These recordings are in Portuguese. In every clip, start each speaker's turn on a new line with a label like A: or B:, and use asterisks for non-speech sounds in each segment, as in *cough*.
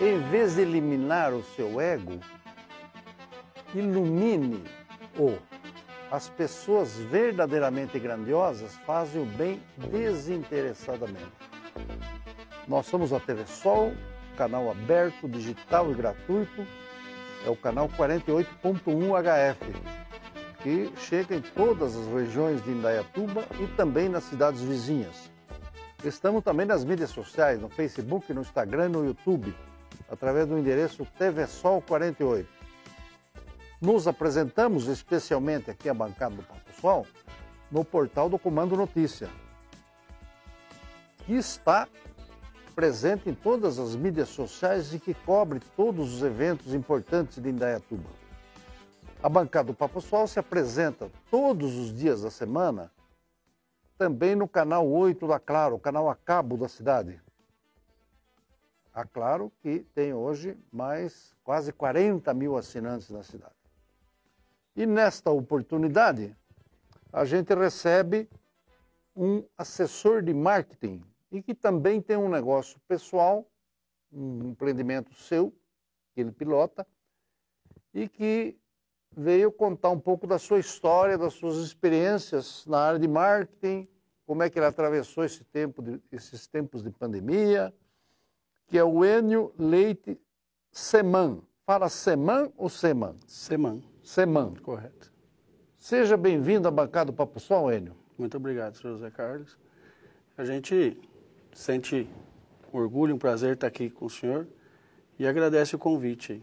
A: em vez de eliminar o seu ego, ilumine-o. As pessoas verdadeiramente grandiosas fazem o bem desinteressadamente. Nós somos a TV Sol, canal aberto, digital e gratuito. É o canal 48.1 HF, que chega em todas as regiões de Indaiatuba e também nas cidades vizinhas. Estamos também nas mídias sociais, no Facebook, no Instagram e no YouTube através do endereço tvsol48. Nos apresentamos especialmente aqui a bancada do Papo Sol no portal do Comando Notícia, que está presente em todas as mídias sociais e que cobre todos os eventos importantes de Indaiatuba. A bancada do Papo Sol se apresenta todos os dias da semana também no canal 8 da Claro, o canal a cabo da cidade. A Claro, que tem hoje mais quase 40 mil assinantes na cidade. E nesta oportunidade, a gente recebe um assessor de marketing e que também tem um negócio pessoal, um empreendimento seu, que ele pilota, e que veio contar um pouco da sua história, das suas experiências na área de marketing, como é que ele atravessou esse tempo de, esses tempos de pandemia, que é o Enio Leite Seman. Fala Seman ou Seman? Seman.
B: Seman. Correto. Seja bem-vindo à bancada do Papo Sol, Enio. Muito obrigado, senhor José Carlos. A gente sente orgulho, um prazer estar aqui com o senhor e agradece o convite.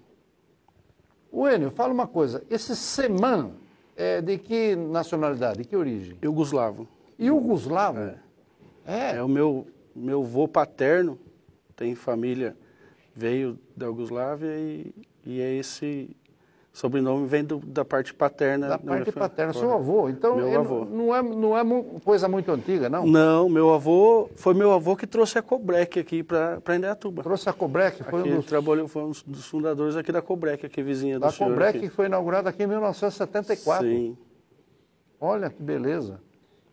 B: O Enio, fala uma coisa.
A: Esse Seman é de que nacionalidade, de que origem? Iugoslavo. Iugoslavo? É.
B: É, é o meu, meu vô paterno tem família, veio da Yugoslávia e, e é esse sobrenome vem do, da parte paterna. Da parte paterna, seu avô.
A: Então, meu avô. Não, é, não é coisa muito
B: antiga, não? Não, meu avô, foi meu avô que trouxe a Cobrec aqui para Indaiatuba. Trouxe a Cobrec? Foi um dos... Trabalhou, foi um dos fundadores aqui da Cobrec, aqui vizinha do da senhor. A Cobrec foi inaugurada
A: aqui em 1974. Sim. Olha que beleza.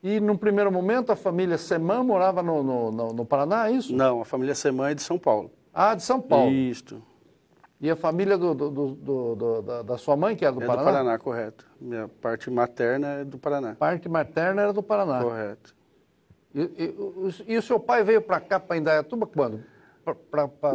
A: E, no primeiro momento, a família Semã morava no, no, no Paraná, é isso?
B: Não, a família Semã é de São Paulo. Ah, de São Paulo. Isso.
A: E a família do, do, do, do da, da, sua mãe, que é do é Paraná? É do Paraná,
B: correto. Minha parte materna é do Paraná. Parte materna era do Paraná. Correto.
A: E, e, e o seu pai veio para cá, para Indaiatuba, quando? Pra, pra,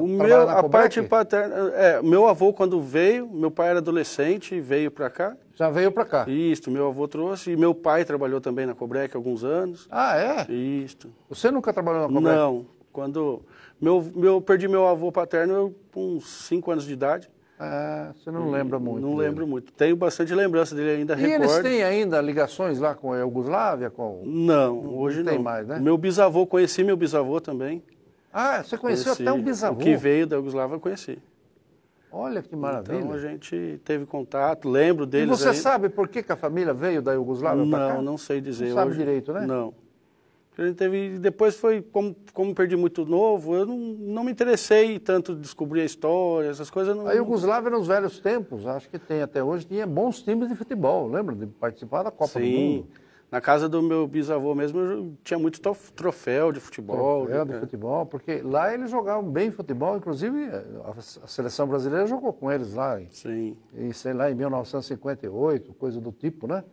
A: a parte
B: paterna, é, meu avô quando veio, meu pai era adolescente e veio para cá. Já veio para cá? Isso, meu avô trouxe. E meu pai trabalhou também na Cobrec alguns anos. Ah, é? Isso. Você nunca trabalhou na Cobrec? Não. Quando meu, meu, perdi meu avô paterno eu, com uns 5 anos de idade. Ah, você não lembra muito. Não dele. lembro muito. Tenho bastante lembrança dele ainda. E recordo. eles têm ainda ligações lá com a Iugoslávia? Com... Não, hoje não. Tem mais, né? Meu bisavô, conheci meu bisavô também.
A: Ah, você conheceu conheci até um bisavô? O que veio
B: da Iugoslávia, eu conheci.
A: Olha que então, maravilha. Então a
B: gente teve contato, lembro deles. E você ainda. sabe por que, que, a família veio da Iugoslávia para cá? Não, não sei dizer. Não sabe hoje, direito, né? Não. A gente teve, depois foi, como, como perdi muito novo, eu não, não me interessei tanto em descobrir a história, essas coisas. Não, a Iugoslávia
A: nos velhos tempos, acho que tem até hoje, tinha bons
B: times de futebol, lembra? De participar da Copa Sim. do Mundo. Sim. Na casa do meu bisavô mesmo, eu tinha muito troféu de futebol. Troféu de, né? futebol, porque lá eles jogavam bem futebol,
A: inclusive eh, a seleção brasileira jogou com eles lá. Sim. E sei lá, em 1958,
B: coisa do tipo, né? A ah,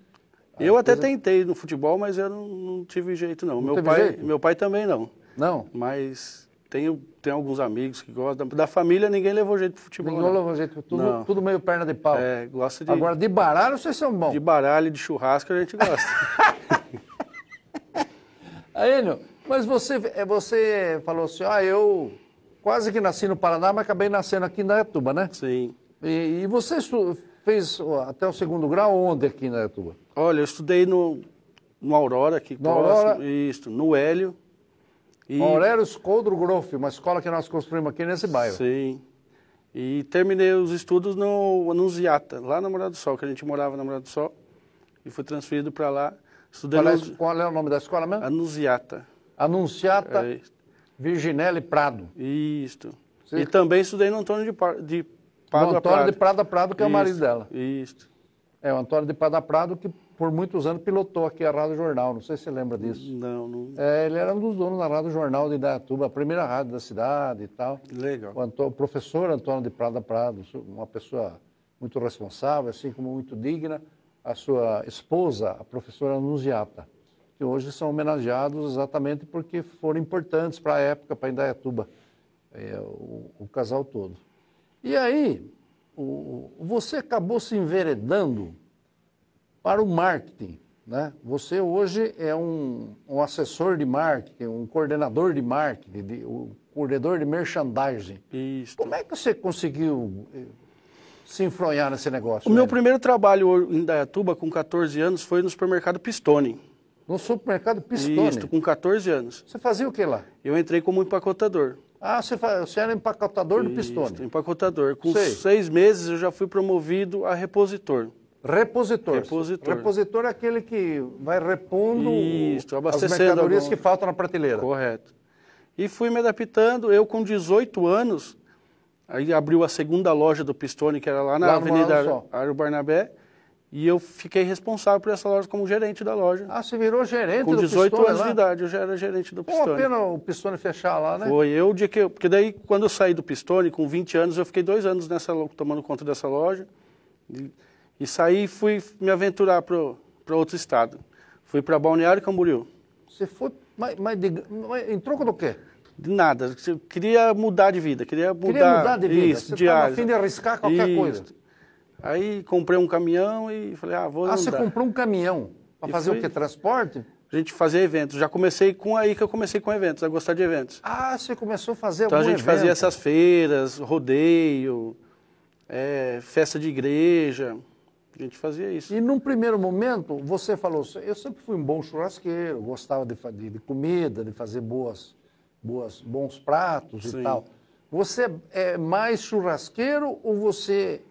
B: eu coisa... até tentei no futebol, mas eu não, não tive jeito, não. não meu, pai, jeito? meu pai também não. Não? Mas tenho, tenho alguns amigos que gostam. Da família, ninguém levou jeito pro futebol. Ninguém não. levou jeito. Tudo, tudo meio perna de pau. É, gosta de... Agora, de baralho, vocês são bons. De baralho, de churrasco, a gente gosta.
A: *laughs* Enio, mas você, eh, você falou assim, ah, eu quase que nasci no Paraná, mas acabei nascendo aqui na Etuba, né? Sim. E, e você fez até o segundo grau onde aqui na Etuba? Olha, eu estudei no, no Aurora, aqui no próximo. Aurora...
B: Isso, no Hélio. E... Aurélio Scoldro Groff, uma escola que nós construímos aqui nesse bairro. Sim. E terminei os estudos no Anunciata, lá na Morada do Sol, que a gente morava na Morada do Sol. E fui transferido para lá. Estudei qual, é, no... qual é o nome da escola mesmo? Anunziata. Anunciata é. Virginelli Prado. Isso. E também estudei no Antônio de, pa... de Prado. No Antônio Prado. de Prada
A: Prado, que é Isto. o marido dela.
B: Isso.
A: É, o Antônio de Prada Prado que por muitos anos, pilotou aqui a Rádio Jornal. Não sei se você lembra disso. Não, não. É, ele era um dos donos da Rádio Jornal de Idaiatuba, a primeira rádio da cidade e tal. Legal. O, Antônio, o professor Antônio de Prada Prado, uma pessoa muito responsável, assim como muito digna. A sua esposa, a professora Annunziata, que hoje são homenageados exatamente porque foram importantes para a época, para Indaiatuba, é, o, o casal todo. E aí, o, você acabou se enveredando para o marketing. Né? Você hoje é um, um assessor de marketing, um coordenador de marketing, de, um coordenador de merchandising. Isso. Como é que você conseguiu eh, se enfronhar nesse negócio? O meu né?
B: primeiro trabalho em Dayatuba, com 14 anos, foi no supermercado Pistone.
A: No supermercado Pistone? Isso,
B: com 14 anos. Você fazia o que lá? Eu entrei como empacotador. Ah, você, você era empacotador Isso, do Pistone? empacotador. Com Sei. seis meses eu já fui promovido a repositor. Repositor. Repositor. Repositor é aquele que vai repondo Isso, as mercadorias algum... que faltam na prateleira. Correto. E fui me adaptando. Eu, com 18 anos, aí abriu a segunda loja do Pistone, que era lá na lá Avenida Ário Barnabé. E eu fiquei responsável por essa loja como gerente da loja. Ah, você virou gerente com do Pistone? Com 18 anos lá? de idade, eu já era gerente do Pistone. Pô, a pena o Pistone fechar lá, né? Foi, eu, dia que eu, porque daí, quando eu saí do Pistone, com 20 anos, eu fiquei dois anos nessa, tomando conta dessa loja. E, e saí e fui me aventurar para outro estado. Fui para Balneário Camboriú. Você foi, mas, mas, de, mas em troca do quê? De nada. Eu queria mudar de vida, queria mudar, queria mudar de vida. Isso, Você estava afim de arriscar qualquer isso. coisa. Aí comprei um caminhão e falei, ah, vou Ah, andar. você comprou um caminhão para fazer fui... o quê? Transporte? A gente fazia eventos. Já comecei com aí que eu comecei com eventos, a gostar de eventos. Ah, você começou a fazer Então a gente evento. fazia essas feiras, rodeio, é, festa de igreja. A gente fazia isso.
A: E num primeiro momento, você falou, eu sempre fui um bom churrasqueiro, gostava de, de, de comida, de fazer boas, boas, bons pratos Sim. e tal. Você é mais churrasqueiro ou você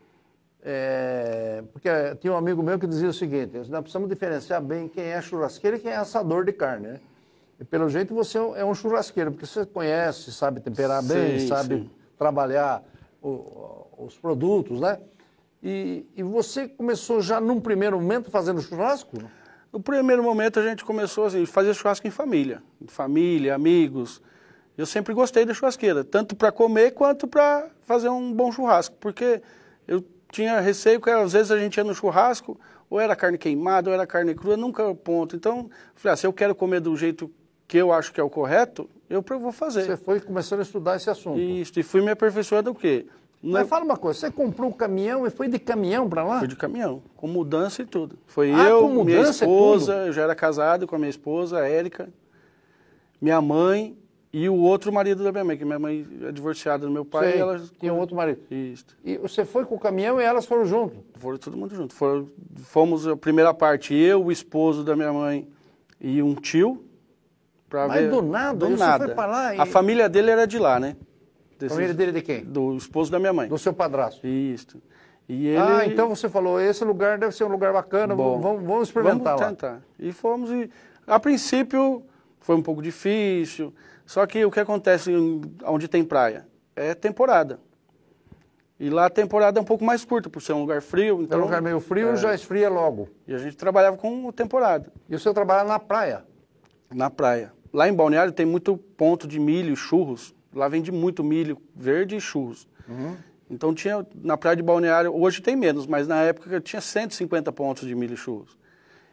A: é, porque tinha um amigo meu que dizia o seguinte: nós precisamos diferenciar bem quem é churrasqueiro e quem é assador de carne, né? E pelo jeito você é um é churrasqueiro, porque você conhece, sabe temperar bem, sim, sabe sim. trabalhar o, os produtos, né? E, e você começou já
B: num primeiro momento fazendo churrasco? No primeiro momento a gente começou assim, fazer churrasco em família, família, amigos. Eu sempre gostei da churrasqueira, tanto para comer quanto para fazer um bom churrasco, porque eu tinha receio que às vezes a gente ia no churrasco, ou era carne queimada, ou era carne crua, nunca o ponto. Então, falei, ah, se eu quero comer do jeito que eu acho que é o correto, eu vou fazer. Você foi começando a estudar esse assunto. Isso, e fui me aperfeiçoando o quê? Não Mas é... fala uma coisa, você comprou um caminhão e foi de caminhão para lá? Foi de caminhão, com mudança e tudo. Foi ah, eu, com minha esposa, eu já era casado com a minha esposa, a Érica, minha mãe e o outro marido da minha mãe, que minha mãe é divorciada do meu pai Sei, e ela... Tinha um outro marido. Isso. E você foi com o caminhão e elas foram junto? Foram todo mundo junto. Foram, fomos a primeira parte, eu, o esposo da minha mãe e um tio. Mas ver... do nada? Do nada. Lá, e... A família dele era de lá, né? Desses, família dele é de quem? Do esposo da minha mãe. Do seu padrasto. Isso. E ah, ele... Ah, então você falou, esse lugar deve ser um lugar bacana, Bom, vamos, vamos experimentar vamos lá. Tentar. E fomos e, a princípio, foi um pouco difícil, só que o que acontece onde tem praia? É temporada. E lá a temporada é um pouco mais curta, por ser um lugar frio. Então, é um então lugar meio frio, é. já esfria logo. E a gente trabalhava com temporada. E o senhor trabalhava é na praia? Na praia. Lá em Balneário tem muito ponto de milho, churros. Lá vende muito milho verde e churros. Uhum. Então tinha, na praia de Balneário, hoje tem menos, mas na época tinha 150 pontos de milho e churros.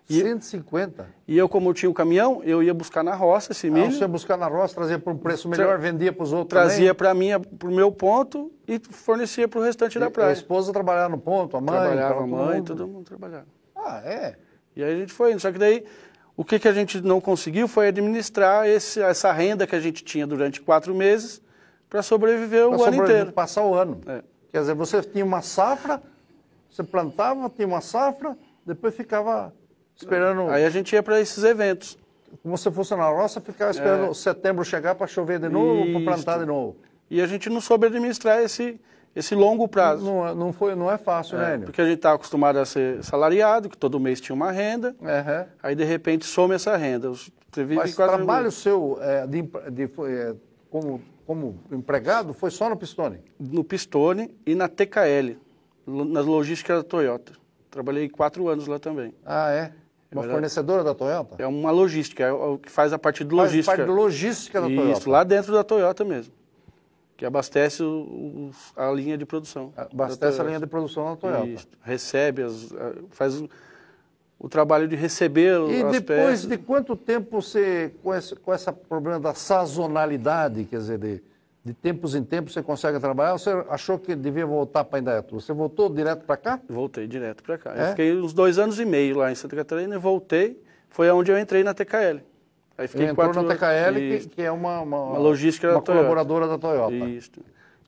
B: E, 150? E eu, como eu tinha o um caminhão, eu ia buscar na roça esse ah, milho. Ah, você ia buscar na roça, trazia para um preço melhor, tra... vendia para os outros Trazia para mim, para o meu ponto e fornecia para o restante e, da praia. A esposa trabalhava no ponto, a mãe? Trabalhava, então a mãe, todo mundo trabalhava. Ah, é? E aí a gente foi indo, só que daí o que, que a gente não conseguiu foi administrar esse, essa renda que a gente tinha durante quatro meses para sobreviver pra o sobreviver, ano inteiro.
A: Passar o ano. É. Quer dizer, você tinha uma safra, você plantava, tinha uma safra, depois ficava
B: esperando. Aí a gente ia para esses eventos. Como se fosse na roça, ficava esperando é. setembro chegar para chover de novo, para plantar de novo. E a gente não soube administrar esse, esse longo prazo. Não, não, foi, não é fácil, é, né, Enio? Porque a gente está acostumado a ser salariado, que todo mês tinha uma renda, uhum. aí de repente some essa renda. Você vive Mas o trabalho um...
A: seu é, de, de, é, como, como empregado foi só no Pistone?
B: No Pistone e na TKL, nas logísticas da Toyota. Trabalhei quatro anos lá também. Ah, é?
C: é uma fornecedora
B: da Toyota? É uma logística, é o é que faz a parte de logística. Faz parte de logística da Isso, Toyota. Isso, lá dentro da Toyota mesmo que abastece o, a linha de produção. Abastece a linha de produção na Toyota. Isso. Recebe, as, faz o trabalho de receber e as E depois de
A: quanto tempo você, com esse, com esse problema da sazonalidade, quer dizer, de, de tempos em tempos você consegue trabalhar, você achou que devia voltar para Indaiatuba? Você voltou direto para cá? Voltei direto para cá. É? Eu fiquei
B: uns dois anos e meio lá em Santa Catarina, voltei, foi onde eu entrei na TKL. Aí fiquei eu quatro... na TKL, que,
A: é uma, uma, uma logística uma da colaboradora
B: da Toyota. Isso.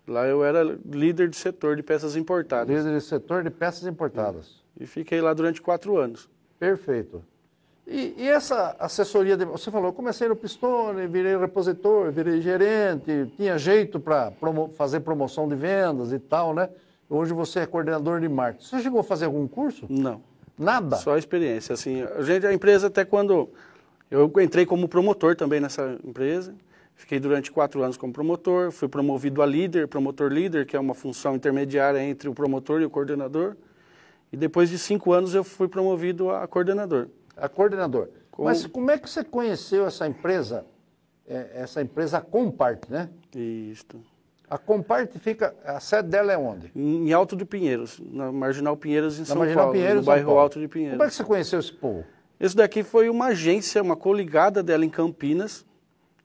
B: Lá eu era líder de setor de peças importadas. Líder de setor de peças importadas. E fiquei lá durante quatro anos. Perfeito.
A: E, e essa assessoria, de... você falou, eu comecei no Pistone, virei repositor, virei gerente, tinha jeito para promo... fazer promoção de vendas e tal, né? Hoje você é coordenador de marketing. Você chegou a fazer algum curso? Não.
B: Nada? Só experiência, assim. A, gente, a empresa até quando eu entrei como promotor também nessa empresa. Fiquei durante quatro anos como promotor, fui promovido a líder, promotor-líder, que é uma função intermediária entre o promotor e o coordenador. E depois de cinco anos eu fui promovido a coordenador. A coordenador. Com... Mas
A: como é que você conheceu essa empresa, é, essa empresa Comparte, né? Isso. A Comparte
B: fica, a sede dela é onde? Em Alto de Pinheiros, na Marginal Pinheiros, em na São Marginal Paulo, Pinheiros, no bairro Alto de Pinheiros. Como é que você conheceu esse povo? Esse daqui foi uma agência, uma coligada dela em Campinas,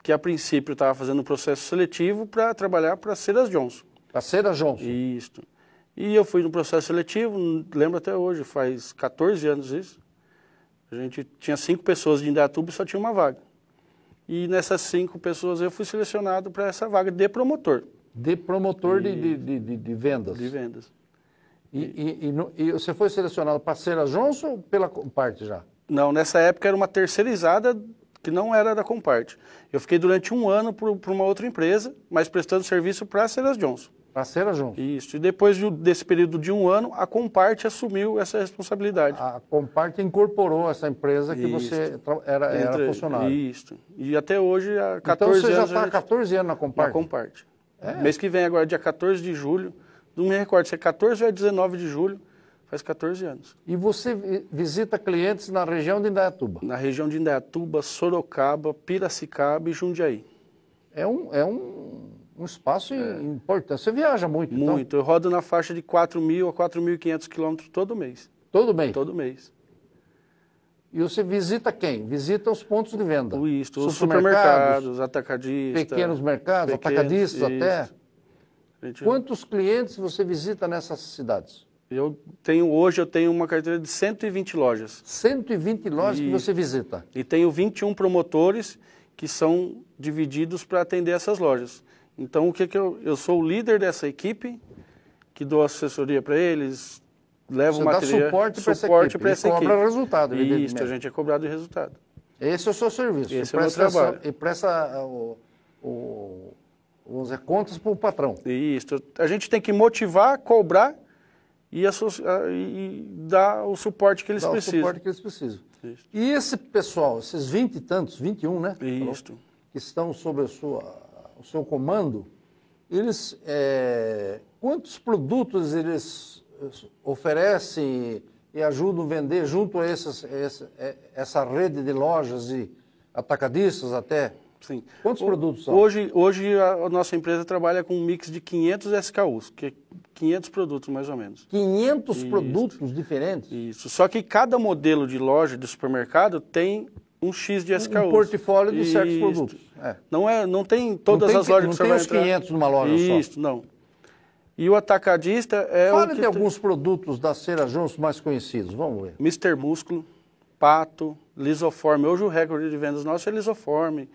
B: que a princípio estava fazendo um processo seletivo para trabalhar para a Cera Johnson. Para Cera Johnson? Isso. E eu fui no processo seletivo, lembro até hoje, faz 14 anos isso. A gente tinha cinco pessoas de Indaiatuba e só tinha uma vaga. E nessas cinco pessoas eu fui selecionado para essa vaga de promotor. De promotor e... de, de, de, de vendas? De vendas. E, e, e, e, você foi selecionado para a Cera
A: Johnson ou pela parte
B: já? Não, nessa época era uma terceirizada que não era da Comparte. Eu fiquei durante um ano para uma outra empresa, mas prestando serviço para a Ceras Johnson. Para a Ceras Johnson? Isso. E depois desse período de um ano, a Comparte assumiu essa responsabilidade. A Comparte incorporou essa empresa que Isso. você
A: era, era Entre... funcionário. Isso. E
B: até hoje, há 14 anos... Então você já está há 14 anos na Comparte? Na Comparte. É. Mês que vem, agora, dia 14 de julho, não me recordo se é 14 ou é 19 de julho, Faz 14 anos. E você visita clientes na região de Indaiatuba? Na região de Indaiatuba, Sorocaba, Piracicaba e Jundiaí. É um, é um, um espaço é. importante. Você viaja muito, então? Muito. Então? Eu rodo na faixa de 4 mil a 4.500 quilômetros todo mês. Todo mês? Todo mês. E você visita quem? Visita os pontos de venda. Isso, os supermercados, atacadistas. Pequenos mercados, pequenos, atacadistas isso. até. Gente... Quantos clientes você visita nessas cidades? Eu tenho hoje eu tenho uma carteira de 120 lojas. 120 lojas e, que você visita. E tenho 21 promotores que são divididos para atender essas lojas. Então o que que eu eu sou o líder dessa equipe que dou assessoria para eles, levo você material, dá suporte para essa equipe, pra essa cobra equipe. resultado, Isso, a gente é cobrado de resultado. Esse é o seu serviço. Esse é o meu trabalho. Essa, e ah, presta o, o, vamos dizer, contas para o patrão. Isso. A gente tem que motivar, cobrar e, dar e o suporte que eles dá precisam. o suporte
A: que eles precisam. Isso.
B: E esse pessoal, esses 20 e tantos, 21, né?
A: Isso. Que estão sob a sua, o seu comando, eles, é, quantos produtos eles eh, oferecem e ajudam a vender junto a, essas, essa, é, essa rede de lojas e atacadistas até? Sim. Quantos o, produtos são? Hoje,
B: hoje a, a, nossa empresa trabalha com um mix de 500 SKUs, que é 500 produtos mais ou menos. 500 Isso. produtos diferentes? Isso. Só que cada modelo de loja, de supermercado, tem um X de SKUs. Um portfólio de Isso. certos produtos. É. Não, é, não tem todas não tem, as lojas que você vai entrar. Não tem os 500 numa loja Isso, só. Isso, não. E o atacadista é Fale o de tem... alguns produtos da Cera mais conhecidos, vamos ver. Mister Músculo, Pato, Lisoforme. Hoje o recorde de vendas nosso é Lisoforme.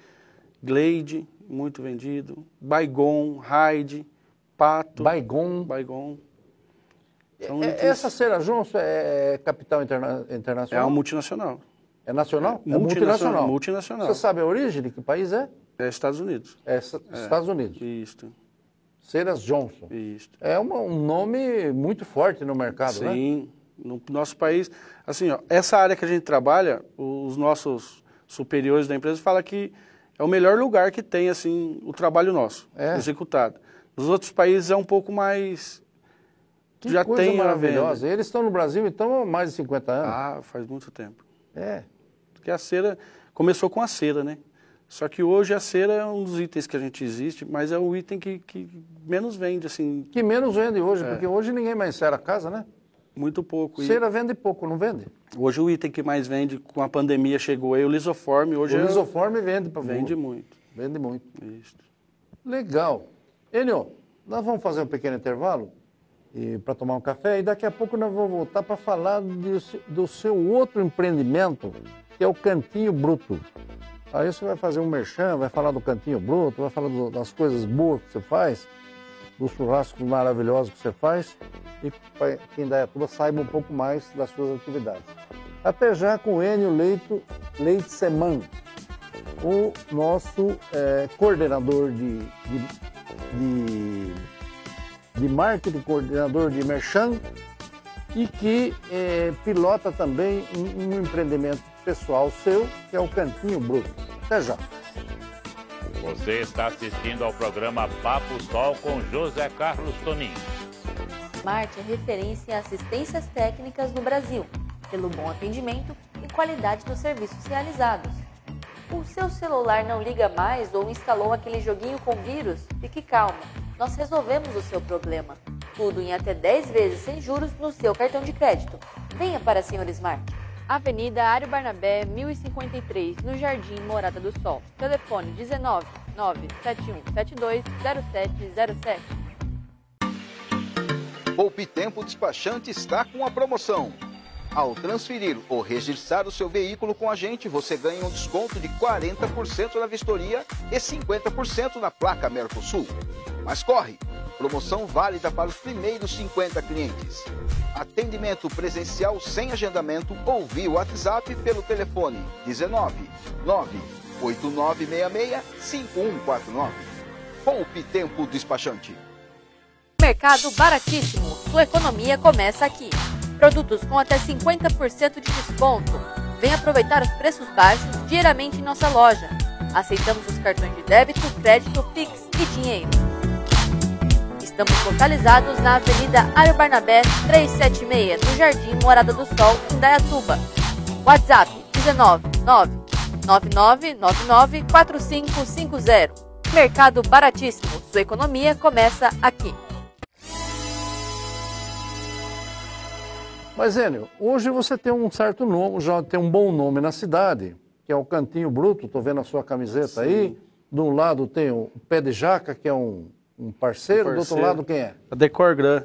B: Glade, muito vendido. Baigon, Hyde, Pato. Baigon. Baigon. é, é Essa
A: Cera Johnson é, é capital interna internacional? É uma multinacional. É nacional? É, é multinacional. multinacional. Você sabe a origem de que país é? É Estados Unidos. É, é, Estados Unidos. Isso. Ceras Johnson.
B: Isso. É uma, um nome muito forte no mercado, Sim. né? Sim. No nosso país, assim, ó, essa área que a gente trabalha, os nossos superiores da empresa falam que é o melhor lugar que tem assim o trabalho nosso é. executado. Nos outros países é um pouco mais que já coisa tem maravilhosa.
A: Eles estão no Brasil então há mais de 50
B: anos. Ah, faz muito tempo. É. Porque a cera começou com a cera, né? Só que hoje a cera é um dos itens que a gente existe, mas é o item que, que menos vende, assim. Que menos vende hoje, é. porque hoje ninguém mais cera a casa, né? Muito pouco. Cera vende pouco, não vende? Hoje o item que mais vende com a pandemia chegou aí, o lisoforme. Hoje o é... lisoforme
A: vende para Vende muito. Vende muito. Isso. Legal. Enio, nós vamos fazer um pequeno intervalo para tomar um café e daqui a pouco nós vamos voltar para falar de, do seu outro empreendimento, que é o Cantinho Bruto. Aí você vai fazer um merchan, vai falar do Cantinho Bruto, vai falar do, das coisas boas que você faz dos churrasco maravilhosos que você faz e para quem da Iatuba saiba um pouco mais das suas atividades. Até já com Enio Leito Leite Seman, o nosso é, coordenador de, de, de, de, marketing, coordenador de merchan e que é, pilota também um, um empreendimento pessoal seu, que é o Cantinho Bruto. Até já! Você está assistindo ao programa Papo Sol com José Carlos Toninho.
C: Marte é referência em assistências técnicas no Brasil, pelo bom atendimento e qualidade dos serviços realizados. O seu celular não liga mais ou instalou aquele joguinho com vírus? Fique calmo, nós resolvemos o seu problema. Tudo em até 10 vezes sem juros no seu cartão de crédito. Venha para a Senhora Smart. Avenida Ário Barnabé, 1053, no Jardim Morada do Sol. Telefone 19 971 0707.
B: Poupe Tempo Despachante está com a promoção. Ao transferir ou registrar o seu veículo com a gente, você ganha um desconto de 40% na vistoria e 50% na placa Mercosul. Mas corre! Promoção válida para os primeiros 50 clientes. Atendimento presencial sem agendamento ou via WhatsApp pelo telefone 19 98966 5149. Poupe tempo Despachante.
C: Mercado baratíssimo. Sua economia começa aqui. Produtos com até 50% de desconto. Vem aproveitar os preços baixos diariamente em nossa loja. Aceitamos os cartões de débito, crédito, Pix e dinheiro. Estamos localizados na Avenida Ario Barnabé 376, no Jardim Morada do Sol, em Indaiatuba. WhatsApp 19999994550. Mercado baratíssimo. Sua economia começa aqui.
A: Mas, Enio, hoje você tem um certo nome, já tem um bom nome na cidade, que é o Cantinho Bruto, estou vendo a sua camiseta Sim. aí. De um lado tem o Pé de Jaca, que é um um parceiro. Um parceiro. Do outro lado, quem é?
B: A Decor Gran.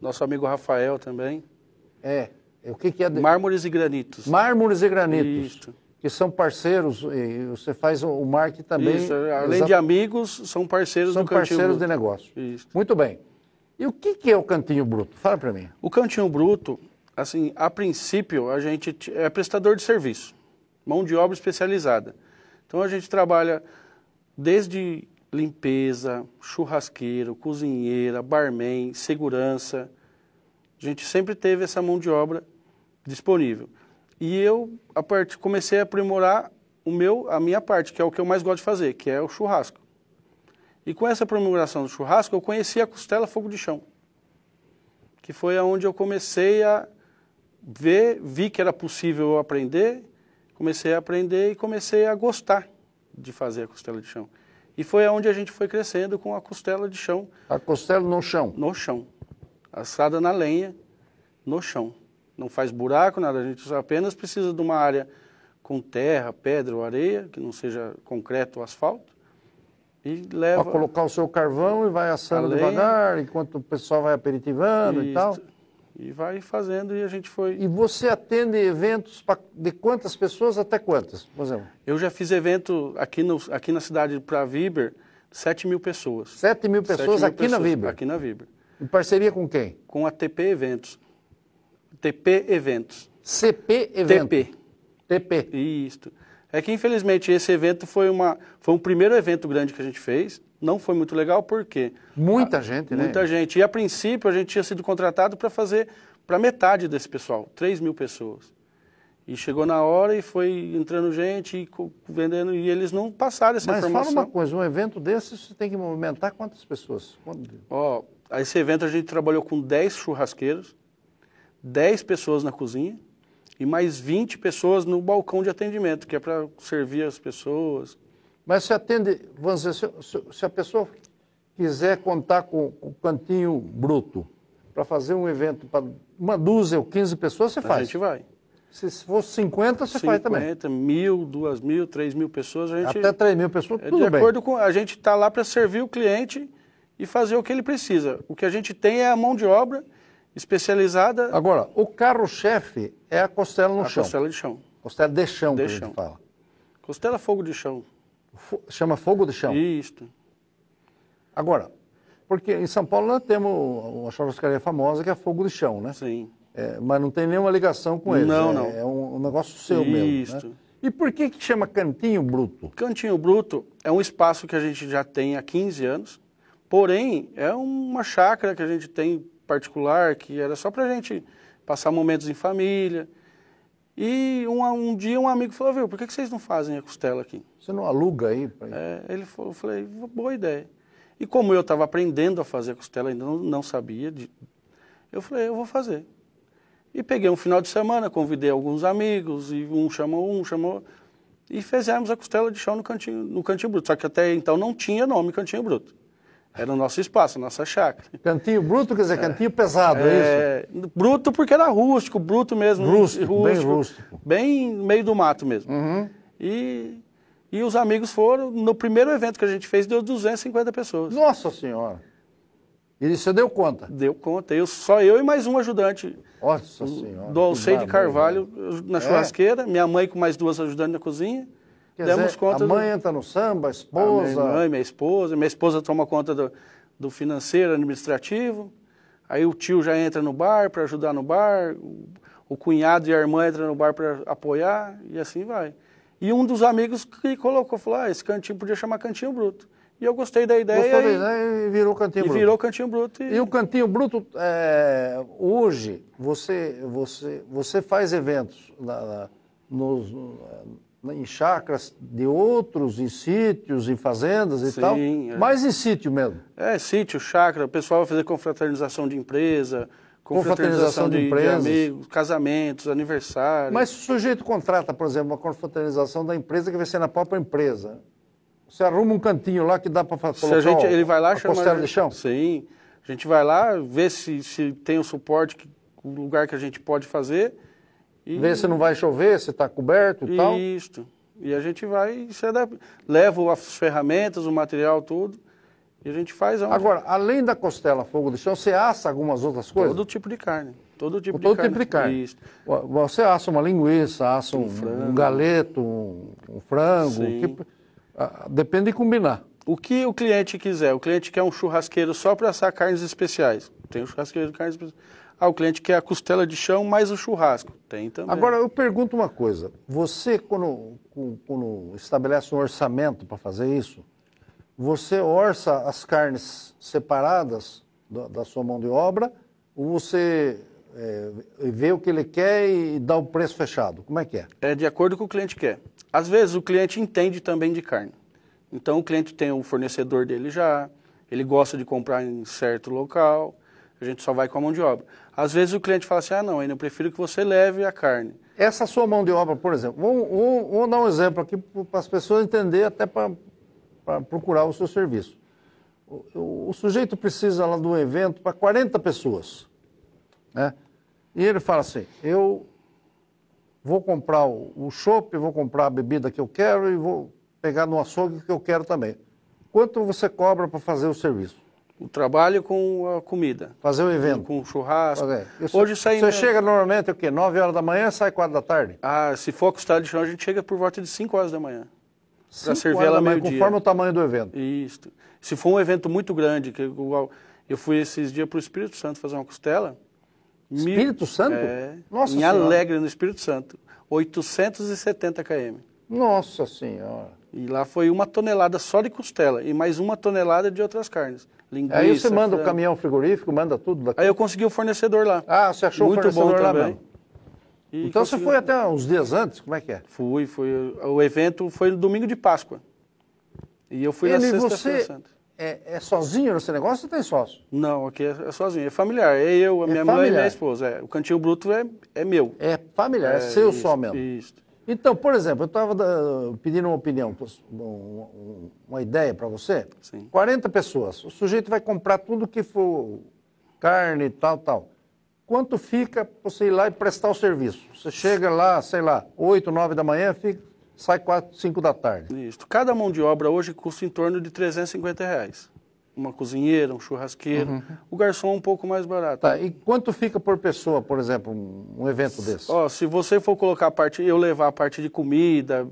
B: Nosso amigo Rafael também. É. O que, que é? De... Mármores e granitos. Mármores e granitos. Isso.
A: Que são parceiros, e você faz o marketing
B: também. Isso. É, além de amigos, são parceiros são do Cantinho parceiros Bruto. de negócio. Isso. Muito bem. E o que, que é o Cantinho Bruto? Fala para mim. O Cantinho Bruto, assim, a princípio, a gente é prestador de serviço, mão de obra especializada. Então a gente trabalha desde limpeza, churrasqueiro, cozinheira, barman, segurança. A gente sempre teve essa mão de obra disponível. E eu a partir, comecei a aprimorar o meu, a minha parte, que é o que eu mais gosto de fazer, que é o churrasco. E com essa aprimoração do churrasco, eu conheci a costela fogo de chão, que foi aonde eu comecei a ver, vi que era possível eu aprender, comecei a aprender e comecei a gostar de fazer a costela de chão. E foi aonde a gente foi crescendo com a costela de chão. A costela no chão? No chão. Assada na lenha, no chão. Não faz buraco, nada. A gente apenas precisa de uma área com terra, pedra ou areia, que não seja concreto ou asfalto. E leva. Para colocar
A: o seu carvão e vai assando devagar, enquanto o pessoal vai aperitivando e, e tal.
B: E vai fazendo e a gente foi. E você atende
A: eventos pra, de quantas pessoas até quantas, por exemplo?
B: Eu já fiz evento aqui, no, aqui na cidade para Viber, 7 mil pessoas. 7 mil pessoas 7 mil aqui pessoas, na Viber? Aqui na Viber. Em parceria com quem? Com a TP Eventos. TP Eventos. CP Eventos? TP. TP. Isso. É que, infelizmente, esse evento foi, uma, foi um primeiro evento grande que a gente fez não foi muito legal, porque Muita a, gente, né? Muita gente. E a princípio a gente tinha sido contratado para fazer para metade desse pessoal, 3 mil pessoas. E chegou na hora e foi entrando gente e vendendo, e eles não passaram essa Mas informação. Mas fala uma
A: coisa, um evento desse você tem que movimentar quantas pessoas?
B: Ó, esse evento a gente trabalhou com 10 churrasqueiros, 10 pessoas na cozinha e mais 20 pessoas no balcão de atendimento, que é para servir as pessoas, mas se atende, vamos dizer, se, se a pessoa quiser contar com o cantinho
A: bruto para fazer um evento para uma dúzia ou 15 pessoas, você a faz. A gente vai.
B: Se for 50, você 50, faz também. 50, mil, duas mil, três mil pessoas, a gente... Até três mil pessoas, é tudo de bem. De acordo com... A gente está lá para servir o cliente e fazer o que ele precisa. O que a gente tem é a mão de obra especializada... Agora, o carro-chefe é a costela no a chão. costela de chão. Costela de chão, de que chão. a gente fala. Costela fogo de chão.
A: Chama fogo do chão. Isto. Agora, porque em São Paulo nós temos uma churrascaria famosa que é fogo do chão, né? Sim. É, mas não tem nenhuma ligação com ele. Não, é, não. É um, um negócio seu né? Isto. mesmo. Isto. Né?
B: E por que, que chama Cantinho Bruto? Cantinho Bruto é um espaço que a gente já tem há 15 anos, porém é uma chácara que a gente tem particular, que era só para a gente passar momentos em família, e um, um dia um amigo falou, viu, por que, vocês não fazem a costela aqui? Você não aluga aí? É, ele falou, eu falei, boa ideia. E como eu estava aprendendo a fazer a costela, ainda não, não sabia, de, eu falei, eu vou fazer. E peguei um final de semana, convidei alguns amigos, e um chamou um, chamou... E fizemos a costela de chão no Cantinho, no cantinho Bruto. Só que até então não tinha nome Cantinho Bruto. Era é o nosso espaço, a nossa chácara. Cantinho bruto, quer dizer, é. cantinho pesado, é, é isso? Bruto porque era rústico, bruto mesmo. Rústico, rústico bem rústico. Bem no meio do mato mesmo. Uhum. E, e os amigos foram, no primeiro evento que a gente fez, deu 250 pessoas. Nossa Senhora! E você deu conta? Deu conta. Eu, só eu e mais um ajudante. Nossa Senhora! Do Alceide Carvalho, na é? churrasqueira, é. minha mãe com mais duas ajudantes na cozinha. Quer Demos dizer, conta a mãe
A: do... entra no samba,
B: a esposa... A minha mãe, minha esposa, minha esposa toma conta do, do financeiro, administrativo, aí o tio já entra no bar para ajudar no bar, o cunhado e a irmã entram no bar para apoiar, e assim vai. E um dos amigos que colocou, falou, ah, esse cantinho podia chamar Cantinho Bruto. E eu gostei da ideia. Gostou da ideia e virou Cantinho e Bruto. Virou Cantinho Bruto. E, e o
A: Cantinho Bruto, é, hoje, você, você, você faz eventos na, na, nos, né, em chacras de outros, em sítios, em fazendas e Sim, tal, é. mas em sítio mesmo.
B: É, sítio, chácara, o pessoal vai fazer confraternização de empresa, confraternização, de, de, de amigos, casamentos, aniversários. Mas
A: se o sujeito contrata, por exemplo, uma confraternização da empresa que vai ser na própria empresa, você arruma um cantinho lá que dá para colocar se a gente, ele vai lá, a chama, costela de chão?
B: Sim, a gente vai lá, vê se, se tem o suporte, o lugar que a gente pode fazer e... Vê se não vai chover, se está coberto e, e tal. Isto. E a gente vai, e leva as ferramentas, o material, tudo, e a gente faz. Onde? Agora,
A: além da costela fogo de chão, você assa algumas outras coisas? Todo
B: tipo de carne. Todo tipo, de, todo tipo carne. tipo de carne. Isso.
A: Você assa uma linguiça, assa um, um, um galeto, um, um frango. Que,
B: depende de combinar. O que o cliente quiser. O cliente quer um churrasqueiro só para assar carnes especiais. Tem um churrasqueiro de carnes especiais. Ah, o cliente quer é a costela de chão mais o churrasco. Tem também. Agora,
A: eu pergunto uma coisa. Você, quando, quando estabelece um orçamento para fazer isso, você orça as carnes separadas da, da sua mão de obra ou você é, vê o que ele quer e dá o preço fechado? Como é que é?
B: É de acordo com o cliente quer. Às vezes, o cliente entende também de carne. Então, o cliente tem o fornecedor dele já, ele gosta de comprar em certo local a gente só vai com a mão de obra. Às vezes o cliente fala assim, ah, não, eu prefiro que você leve a carne.
A: Essa sua mão de obra, por exemplo, vamos, dar um exemplo aqui para as pessoas entenderem, até para procurar o seu serviço. O, o, o sujeito precisa lá de um evento para 40 pessoas, né? E ele fala assim, eu vou comprar o chopp, vou comprar a bebida que eu quero e vou pegar no açougue que eu quero também. Quanto você cobra para fazer o serviço? o
B: trabalho com a comida.
A: Fazer o evento. Com, com churrasco. Fazer. Isso, Hoje sai. Você chega
B: normalmente o quê? 9 horas da manhã, sai 4 da tarde? Ah, se for custado de chão, a gente chega por volta de 5 horas da manhã. Para servir ela meio-dia. Conforme o tamanho do evento. Isso. Se for um evento muito grande, que eu, eu fui esses dias para o Espírito Santo fazer uma costela. Espírito mil... Santo? É, Nossa em senhora. Alegre, no Espírito Santo. 870 km. Nossa Senhora. E lá foi uma tonelada só de costela e mais uma tonelada de outras carnes linguiça. Aí você manda frango. o caminhão frigorífico, manda tudo daqui. Aí eu consegui o fornecedor lá. Ah, você achou Muito o fornecedor lá mesmo? E então consegui... você foi até uns dias antes, como é que é? Fui, fui. O evento foi no domingo de Páscoa. E eu fui Ele, na sexta-feira santa. É, é, sozinho nesse negócio ou tem sócio? Não, aqui é, é sozinho. É familiar. É eu, a é minha familiar. mãe e minha esposa. É. O Cantinho Bruto é, é meu. É familiar, é, é seu isso, só mesmo.
A: Isso. Então, por exemplo, eu estava pedindo uma opinião, uma ideia para você. Sim. 40 pessoas. O sujeito vai comprar tudo que for carne e tal, tal. Quanto fica você ir lá e prestar o serviço? Você chega
B: lá, sei lá, 8, 9 da manhã, fica, sai 4, 5 da tarde. Isso. Cada mão de obra hoje custa em torno de 350 reais uma cozinheira, um churrasqueiro. Uhum. O garçom é um pouco mais barato.
A: Tá, e quanto fica por pessoa, por exemplo, um, evento desse?
B: Ó, se você for colocar a parte, eu levar a parte de comida,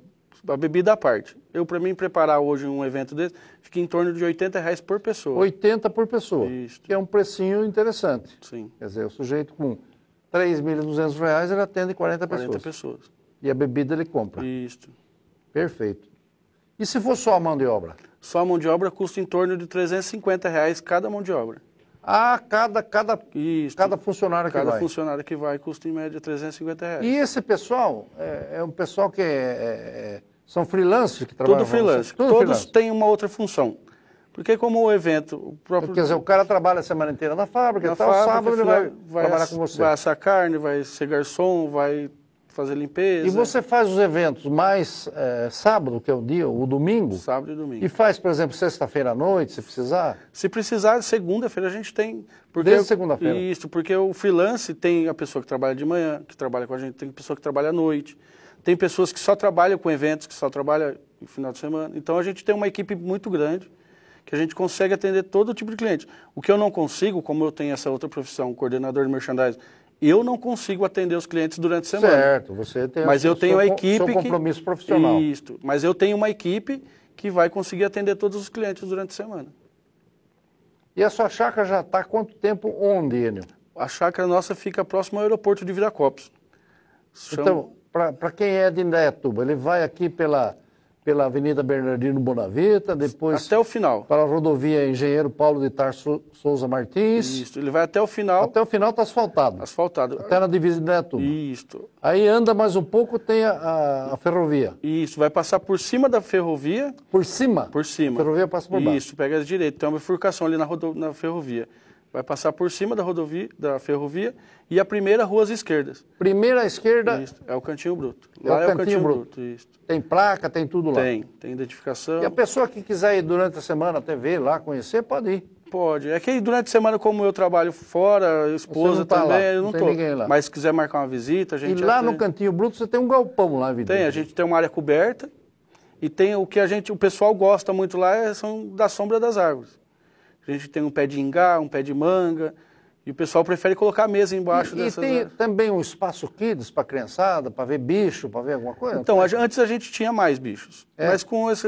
B: a bebida à parte. Eu, para mim, preparar hoje um evento desse, fica em torno de 80 reais por pessoa. 80 por pessoa. Isso. Que é um precinho
A: interessante. Sim. Quer dizer, o sujeito com 3.200 reais, ele atende 40 pessoas. 40
B: pessoas. E a bebida ele compra. Isso. Perfeito. E se for só a mão de obra? só a mão de obra custa em torno de 350 reais cada mão de obra. Ah, cada, cada, Isso, cada funcionário que vai. Cada funcionário que vai custa em média 350 reais. E
A: esse pessoal é, é um pessoal que é, é, é são freelancers que trabalham? Tudo freelance. Tudo Todos
B: têm uma outra função. Porque como o evento, o próprio... Quer dizer, o cara trabalha a semana inteira na
A: fábrica, na tal, fábrica, sábado ele vai, vai, trabalhar com você. Vai
B: assar carne, vai ser garçom, vai fazer limpeza. E você
A: faz os eventos mais é, sábado, que é o dia, o domingo?
B: Sábado e domingo. E
A: faz, por exemplo, sexta-feira à noite, se precisar? Se precisar, segunda-feira a gente tem. Porque Desde segunda-feira?
B: Isso, porque o freelance tem a pessoa que trabalha de manhã, que trabalha com a gente, tem a pessoa que trabalha à noite, tem pessoas que só trabalham com eventos, que só trabalham no final de semana. Então a gente tem uma equipe muito grande que a gente consegue atender todo tipo de cliente. O que eu não consigo, como eu tenho essa outra profissão, coordenador de merchandising, eu não consigo atender os clientes durante a semana. Certo,
A: você tem Mas eu tenho seu, a equipe seu compromisso que, profissional. Isso,
B: mas eu tenho uma equipe que vai conseguir atender todos os clientes durante a semana. E a sua chácara já está quanto tempo onde, Enio? A chácara nossa fica próximo ao aeroporto de Viracopos. Chama... Então,
A: para quem é de Indaiatuba, ele vai aqui pela pela Avenida Bernardino Bonavita, depois. Até o final. Para a rodovia Engenheiro Paulo de Tarso Souza Martins. Isso,
B: ele vai até o final. Até o final está asfaltado. Asfaltado.
A: Até na divisa de Neto. Isso. Aí anda mais um pouco, tem a, a, a, ferrovia.
B: Isso, vai passar por cima da ferrovia. Por cima? Por cima. A ferrovia passa por baixo. Isso, pega direito. Tem uma bifurcação ali na, rodo... na ferrovia. Vai passar por cima da rodovia, da ferrovia e a primeira rua às esquerdas. Primeira à esquerda? Isso, é o Cantinho Bruto. É lá é o Cantinho, é o cantinho Bruto. Bruto isso. Tem placa, tem tudo lá? Tem, tem identificação. E a pessoa que quiser ir durante a semana até ver lá, conhecer, pode ir? Pode. É que durante a semana, como eu trabalho fora, esposa tá também, lá, eu não, estou. tô. Mas se quiser marcar uma visita, a gente... E lá atende. no Cantinho Bruto você tem um galpão lá, Vitor? Tem, a gente tem uma área coberta e tem o que a gente, o pessoal gosta muito lá, é, são da sombra das árvores. A gente tem um pé de ingá, um pé de manga, e o pessoal prefere colocar a mesa embaixo e, dessas... E tem né?
A: também um espaço kids para criançada, para
B: ver bicho, para ver alguma coisa? Então, a, antes a gente tinha mais bichos. É. Mas com esse,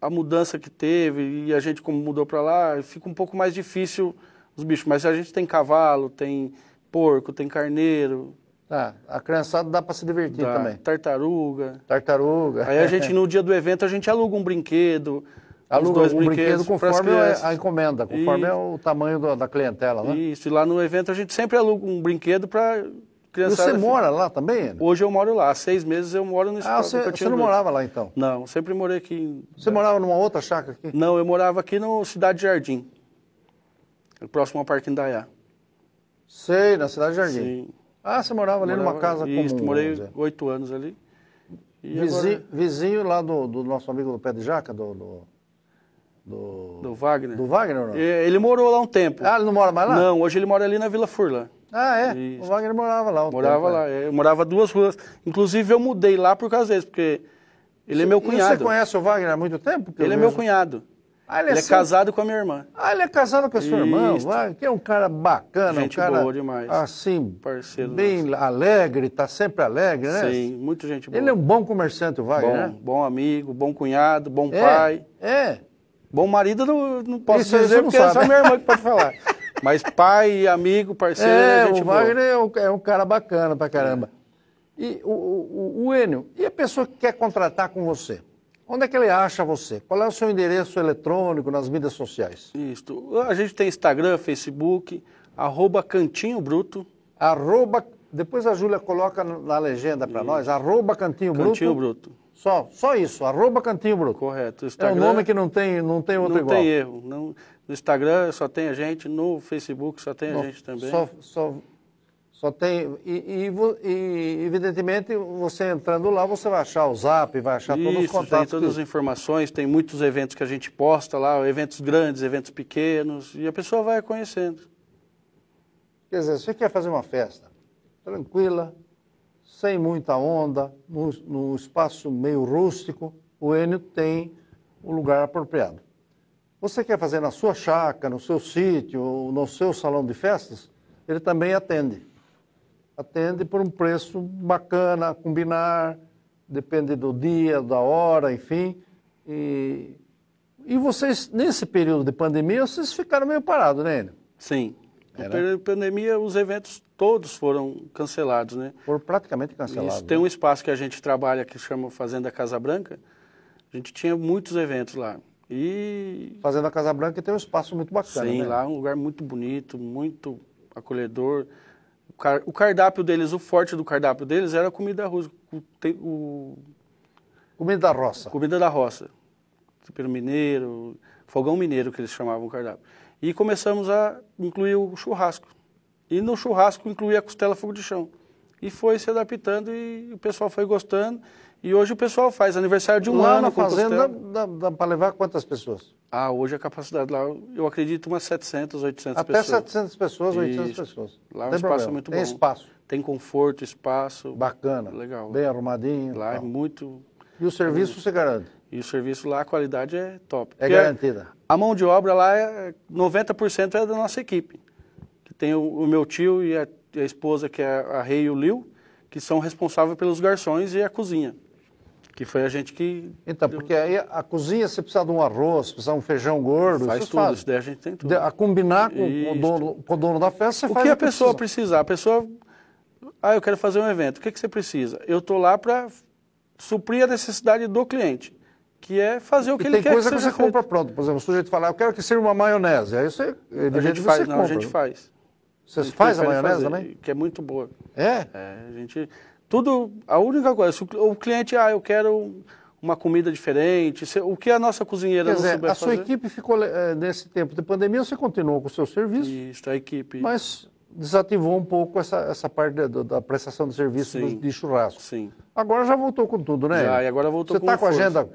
B: a mudança que teve e a gente como mudou para lá, fica um pouco mais difícil os bichos. Mas a gente tem cavalo, tem porco, tem carneiro.
A: ah, a criançada dá para se divertir dá. também. Tartaruga.
B: Tartaruga. Aí a gente, no dia do evento, a gente aluga um brinquedo, aluga os um brinquedo conforme é a
A: encomenda, conforme e... é o tamanho do, da
B: clientela, né? Isso, e lá no evento a gente sempre aluga um brinquedo para criança. Você mora lá também? Né? Hoje eu moro lá, há seis meses eu moro no Ah, você, você não morava lá então? Não, sempre morei aqui. Você morava numa outra chácara aqui? Não, eu morava aqui no Cidade Jardim, próximo ao Parque Indaiá. Sei, na Cidade Jardim. Sim. Ah, você morava ali morava, numa casa comum. Isso, morei oito anos ali. Vizinho, agora...
A: vizinho, lá do, do, nosso amigo do Pé de Jaca, do...
B: do... Do, do Wagner? Do Wagner não? Ele morou lá um tempo. Ah, ele não mora mais lá? Não, hoje ele mora ali na Vila Furlan. Ah, é? O Wagner morava lá. Um morava tempo, lá. É. é. Eu morava duas ruas. Inclusive, eu mudei lá por causa disso, porque ele é meu cunhado. E você conhece
A: o Wagner há muito
B: tempo? Ele é meu cunhado. Ah, ele, é, ele é, casado com a minha irmã. Ah, ele é casado com a sua Isso. irmã, Wagner,
A: que é um cara bacana, gente um cara boa demais.
B: assim, parceiro
A: bem nosso. alegre, tá sempre
B: alegre, né? Sim, muito gente boa. Ele é um bom comerciante, o Wagner, bom, né? Bom amigo, bom cunhado, bom é, pai. É. Bom marido não, não posso isso, dizer, porque é sabe. é só minha irmã que pode falar. Mas pai, amigo, parceiro, é, é gente o Wagner
A: é um, é um, cara bacana pra caramba. E o, o, o Enio, e a pessoa que quer contratar com você? Onde é que ele acha você? Qual é o seu endereço eletrônico nas mídias sociais?
B: Isso. A gente tem Instagram, Facebook, arroba Cantinho Bruto. Arroba, depois a Júlia coloca na
A: legenda para nós, arroba Cantinho Bruto. Cantinho Bruto. Só, só isso, arroba Cantinho Bruto. Correto. é um nome que não tem, não tem outro não igual. Não tem erro.
B: no Instagram só tem a gente, no Facebook só tem a gente também. Só,
A: só, só tem. E, e, e, evidentemente, você entrando lá, você vai achar o zap, vai achar Isso, todos os contatos. Tem todas as
B: informações, tem muitos eventos que a gente posta lá, eventos grandes, eventos pequenos, e a pessoa vai conhecendo.
A: Quer dizer, você quer fazer uma festa tranquila, sem muita onda, num, espaço meio rústico, o Enio tem o lugar apropriado. Você quer fazer na sua chácara, no seu sítio, no seu salão de festas, ele também atende. Atende por um preço bacana, combinar, depende do dia, da hora, enfim. E, e vocês, nesse período de pandemia, vocês ficaram meio parados, né, Enio? Sim.
C: de
B: pandemia, os eventos todos foram cancelados, né? Foram praticamente cancelados. Isso, tem né? um espaço que a gente trabalha que chama Fazenda Casa Branca. A gente tinha muitos eventos lá. E
A: Fazenda Casa Branca tem um espaço muito
B: bacana, Sim, né? lá é um lugar muito bonito, muito acolhedor. O cardápio deles, o forte do cardápio deles era a comida russa, o... comida da roça. Comida da roça. Tempero mineiro, fogão mineiro que eles chamavam o cardápio. E começamos a incluir o churrasco. E no churrasco incluía costela fogo de chão. E foi se adaptando e o pessoal foi gostando. E hoje o pessoal faz aniversário de um lá ano na fazenda, dá, dá para levar quantas pessoas? Ah, hoje a capacidade lá, eu acredito umas 700, 800 Até pessoas. Até 700 pessoas, 800 Isso. pessoas. Lá é Tem um espaço problema. muito bom. Tem espaço. Tem conforto, espaço. Bacana. Legal. Bem arrumadinho. Lá é muito... E o serviço você garante? E o serviço lá, a qualidade é top. É Porque garantida. A mão de obra lá, é 90% é da nossa equipe tem o, o meu tio e a, a, esposa, que é a Rei e o Liu, que são responsáveis pelos garçons e a cozinha. Que foi a gente que. Então, deu... porque aí
A: a cozinha, você precisa de um arroz, precisa de um feijão gordo. Faz é tudo, faz. isso daí a gente tem tudo. A combinar com, o dono, com o dono da festa, você o faz. O que a pessoa precisa.
B: precisar? A pessoa. Ah, eu quero fazer um evento. O que, que você precisa? Eu estou lá para suprir a necessidade do cliente, que é fazer o que e ele quer. Tem coisa que, que você feito.
A: compra pronto. Por exemplo, o sujeito fala, eu quero que sirva uma maionese. Aí você, a gente faz, você não, a gente
B: faz. Vocês fazem a maionese fazer, também? Que é muito boa. É? É, a gente... Tudo, a única coisa, se o cliente, ah, eu quero uma comida diferente, o que a nossa cozinheira Quer não a fazer. A sua equipe
A: ficou, é, nesse tempo de pandemia, você continuou com o seu serviço. Isso, a equipe. Mas desativou um pouco essa, essa parte da, da prestação de serviço sim, de
B: churrasco. Sim.
A: Agora já voltou com tudo, né? Já, e agora voltou você com Você está com a agenda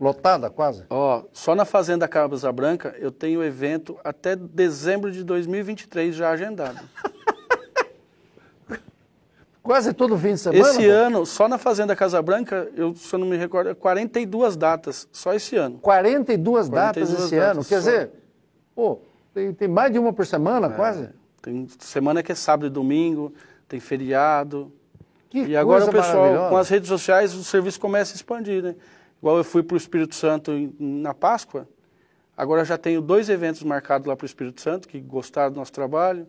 A: Lotada
B: quase? Ó, só na Fazenda Cabra Branca eu tenho evento até dezembro de 2023 já agendado. *laughs*
A: Quase todo fim de semana? Esse
B: ano, só na Fazenda Casa Branca, eu, se eu não me recordo, 42 é datas, só esse ano.
A: 42, 42 datas esse datas, ano? Quer dizer, pô, tem, tem, mais de uma por semana, é, quase?
B: Tem semana que é sábado e domingo, tem feriado. Que e agora o pessoal, com as redes sociais, o serviço começa a expandir, né? Igual eu fui para o Espírito Santo na Páscoa, agora já tenho dois eventos marcados lá para o Espírito Santo, que gostaram do nosso trabalho.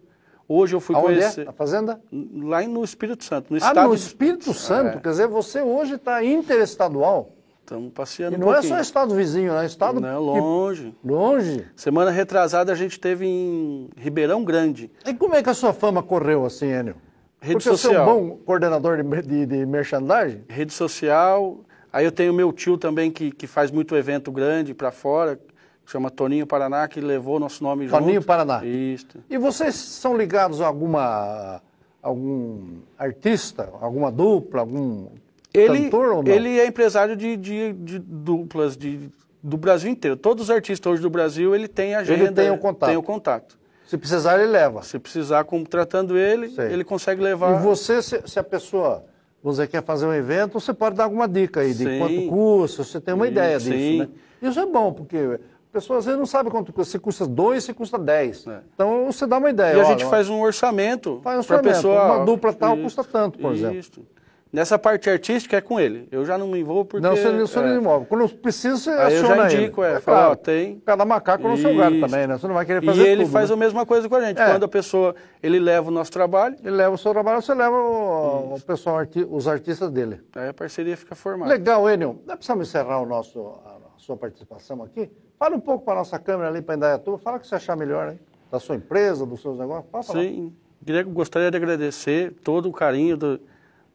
B: Hoje eu fui Aonde é? conhecer. É? A fazenda? Lá no Espírito Santo. No ah, estado... no Espírito é. Santo? É. Quer dizer, você hoje está interestadual. Estamos passeando. E não um é só estado
A: vizinho, né? Estado. Não,
B: longe. Longe. Semana retrasada a gente teve em Ribeirão Grande. E
A: como é que a sua fama correu assim, Enio?
B: Rede Porque social. você é um bom
A: coordenador de, de, de merchandising?
B: Rede social, Aí eu tenho meu tio também que, que faz muito evento grande para fora, que chama Toninho Paraná, que levou nosso nome Toninho junto. Paraná. Isso.
A: E vocês são ligados a alguma algum artista, alguma dupla, algum ele, cantor ou não? Ele
B: é empresário de, de, de duplas de, do Brasil inteiro. Todos os artistas hoje do Brasil, ele tem agenda. Ele tem o contato. Tem o contato. Se precisar, ele leva. Se precisar, contratando ele, Sei. ele consegue levar. E você, se, se a pessoa
A: você quer fazer um evento, você pode dar alguma dica aí de sim. quanto custa, você tem uma sim, ideia disso, sim. né? Isso é bom, porque pessoas às vezes não sabem quanto custa, se custa dois, se custa dez. É. Então você dá uma ideia. E a gente faz um orçamento. Faz um orçamento. Pessoa... Uma dupla tal Isso. custa tanto, por Isso. exemplo.
B: Nessa parte artística é com ele. Eu já não me envolvo porque. Não, você não é. no Quando
A: precisa, você ele. eu já indico, ele. É, é. fala, claro.
B: tem. Cada macaco no seu lugar também, né? Você não vai querer fazer. E ele tudo, faz né? a mesma coisa com a gente. É. Quando a pessoa. Ele leva o nosso trabalho. Ele leva o seu trabalho, você leva o, o pessoal,
A: os artistas dele. Aí a parceria fica formada. Legal, Enio. Nós precisamos encerrar o nosso, a sua participação aqui. Fala um pouco para a nossa câmera ali para Indaiatuba. Fala o que você achar melhor, né? Da sua empresa, dos
B: seus negócios. Fala, Sim. Fala. Grego, gostaria de agradecer todo o carinho do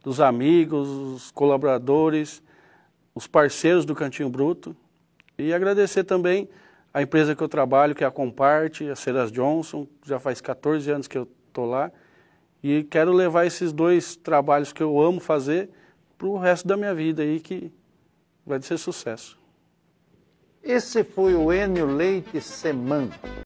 B: dos amigos, os colaboradores, os parceiros do Cantinho Bruto e agradecer também a empresa que eu trabalho, que é a Comparte, a Ceras Johnson, já faz 14 anos que eu estou lá e quero levar esses dois trabalhos que eu amo fazer para o resto da minha vida aí que vai ser sucesso.
A: Esse foi o Enio Leite Seman,